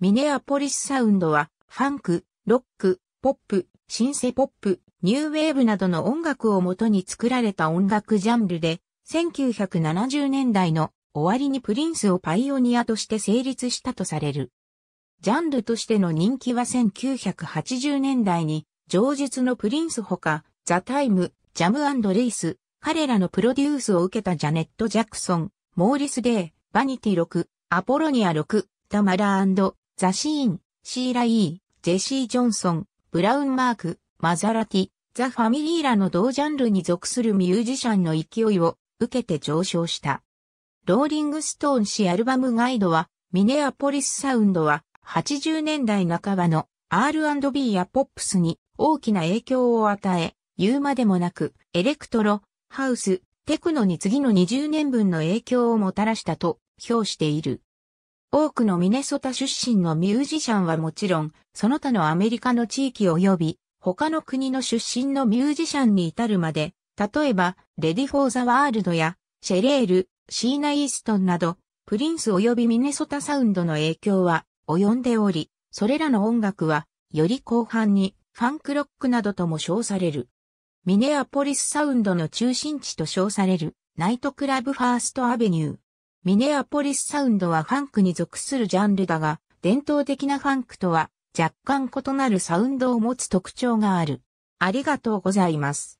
ミネアポリスサウンドは、ファンク、ロック、ポップ、シンセポップ、ニューウェーブなどの音楽をもとに作られた音楽ジャンルで、1970年代の終わりにプリンスをパイオニアとして成立したとされる。ジャンルとしての人気は1980年代に、上述のプリンスほか、ザ・タイム、ジャムレイス、彼らのプロデュースを受けたジャネット・ジャクソン、モーリス・デイ、バニティ6、アポロニア6、タマラザシーン、シーライー、ジェシー・ジョンソン、ブラウン・マーク、マザラティ、ザ・ファミリーらの同ジャンルに属するミュージシャンの勢いを受けて上昇した。ローリング・ストーン氏アルバムガイドは、ミネアポリス・サウンドは、80年代半ばの R&B やポップスに大きな影響を与え、言うまでもなく、エレクトロ、ハウス、テクノに次の20年分の影響をもたらしたと評している。多くのミネソタ出身のミュージシャンはもちろん、その他のアメリカの地域及び、他の国の出身のミュージシャンに至るまで、例えば、レディ・フォー・ザ・ワールドや、シェレール、シーナ・イーストンなど、プリンス及びミネソタサウンドの影響は及んでおり、それらの音楽は、より広範に、ファンクロックなどとも称される。ミネアポリスサウンドの中心地と称される、ナイトクラブファーストアベニュー。ミネアポリスサウンドはファンクに属するジャンルだが、伝統的なファンクとは若干異なるサウンドを持つ特徴がある。ありがとうございます。